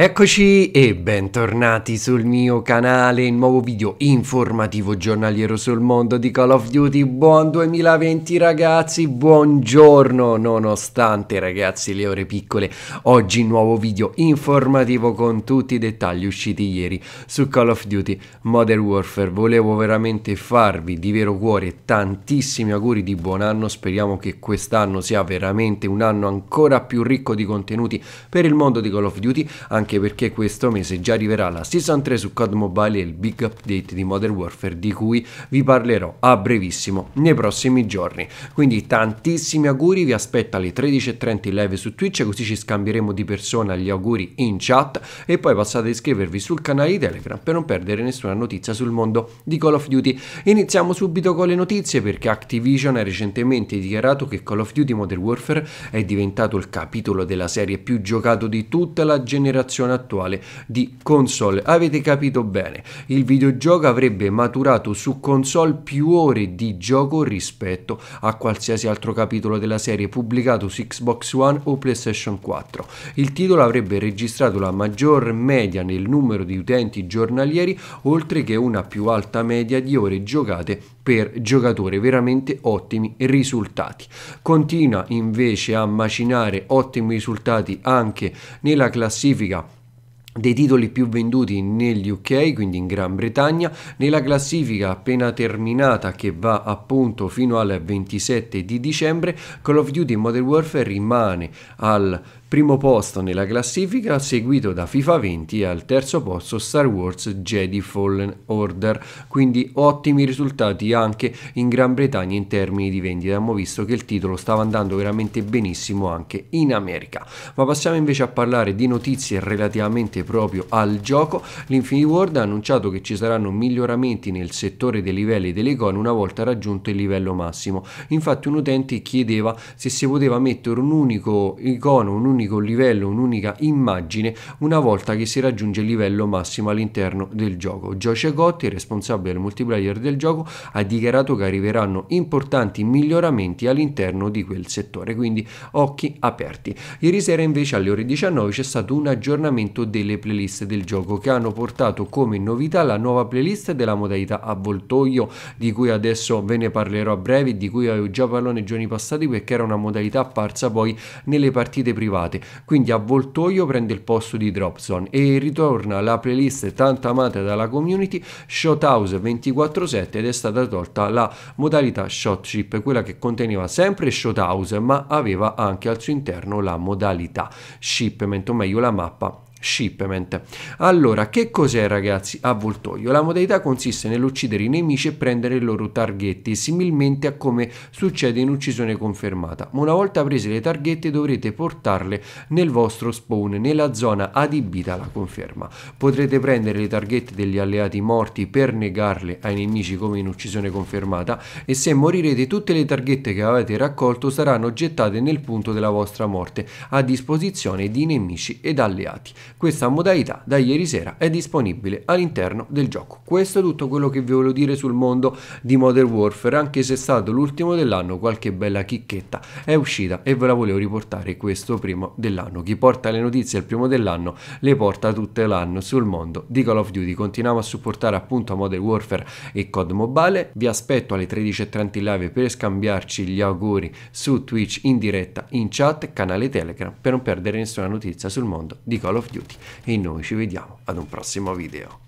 Eccoci e bentornati sul mio canale, il nuovo video informativo giornaliero sul mondo di Call of Duty, buon 2020 ragazzi, buongiorno, nonostante ragazzi le ore piccole, oggi nuovo video informativo con tutti i dettagli usciti ieri su Call of Duty Modern Warfare, volevo veramente farvi di vero cuore tantissimi auguri di buon anno, speriamo che quest'anno sia veramente un anno ancora più ricco di contenuti per il mondo di Call of Duty, anche anche perché questo mese già arriverà la Season 3 su COD Mobile e il big update di Modern Warfare di cui vi parlerò a brevissimo nei prossimi giorni. Quindi tantissimi auguri, vi aspetto alle 13.30 in live su Twitch così ci scambieremo di persona gli auguri in chat e poi passate a iscrivervi sul canale di Telegram per non perdere nessuna notizia sul mondo di Call of Duty. Iniziamo subito con le notizie perché Activision ha recentemente dichiarato che Call of Duty Modern Warfare è diventato il capitolo della serie più giocato di tutta la generazione generazione attuale di console. Avete capito bene, il videogioco avrebbe maturato su console più ore di gioco rispetto a qualsiasi altro capitolo della serie pubblicato su Xbox One o PlayStation 4. Il titolo avrebbe registrato la maggior media nel numero di utenti giornalieri, oltre che una più alta media di ore giocate per giocatore, veramente ottimi risultati. Continua invece a macinare ottimi risultati anche nella classifica dei titoli più venduti negli UK, quindi in Gran Bretagna, nella classifica appena terminata che va appunto fino al 27 di dicembre, Call of Duty Modern Warfare rimane al primo posto nella classifica seguito da FIFA 20 e al terzo posto Star Wars Jedi Fallen Order, quindi ottimi risultati anche in Gran Bretagna in termini di vendita, abbiamo visto che il titolo stava andando veramente benissimo anche in America. Ma passiamo invece a parlare di notizie relativamente proprio al gioco, l'Infinity Ward ha annunciato che ci saranno miglioramenti nel settore dei livelli delle icone una volta raggiunto il livello massimo, infatti un utente chiedeva se si poteva mettere un unico icono, un unico unico livello, un'unica immagine una volta che si raggiunge il livello massimo all'interno del gioco. Joe Cotti, responsabile del multiplayer del gioco, ha dichiarato che arriveranno importanti miglioramenti all'interno di quel settore, quindi occhi aperti. Ieri sera invece alle ore 19 c'è stato un aggiornamento delle playlist del gioco che hanno portato come novità la nuova playlist della modalità avvoltoio di cui adesso ve ne parlerò a breve, di cui avevo già parlato nei giorni passati perché era una modalità apparsa poi nelle partite private puntate, quindi Avvoltoio prende il posto di Dropzone e ritorna la playlist tanto amata dalla community Shothouse 24/7 ed è stata tolta la modalità Shot Shotship, quella che conteneva sempre Shothouse ma aveva anche al suo interno la modalità shipment, o meglio la mappa Shipment. Allora, che cos'è ragazzi? Avvoltoio. La modalità consiste nell'uccidere i nemici e prendere i loro targhetti, similmente a come succede in uccisione confermata. Una volta prese le targhette dovrete portarle nel vostro spawn, nella zona adibita alla conferma. Potrete prendere le targhette degli alleati morti per negarle ai nemici come in uccisione confermata e se morirete tutte le targhette che avete raccolto saranno gettate nel punto della vostra morte a disposizione di nemici ed alleati. Questa modalità da ieri sera è disponibile all'interno del gioco. Questo è tutto quello che vi volevo dire sul mondo di Modern Warfare, anche se è stato l'ultimo dell'anno, qualche bella chicchetta è uscita e ve la volevo riportare questo primo dell'anno. Chi porta le notizie al primo dell'anno le porta tutto l'anno sul mondo di Call of Duty. Continuiamo a supportare appunto Modern Warfare e COD Mobile. Vi aspetto alle 13.30 in live per scambiarci gli auguri su Twitch in diretta in chat, canale Telegram per non perdere nessuna notizia sul mondo di Call of Duty compiuti e noi ci vediamo ad un prossimo video.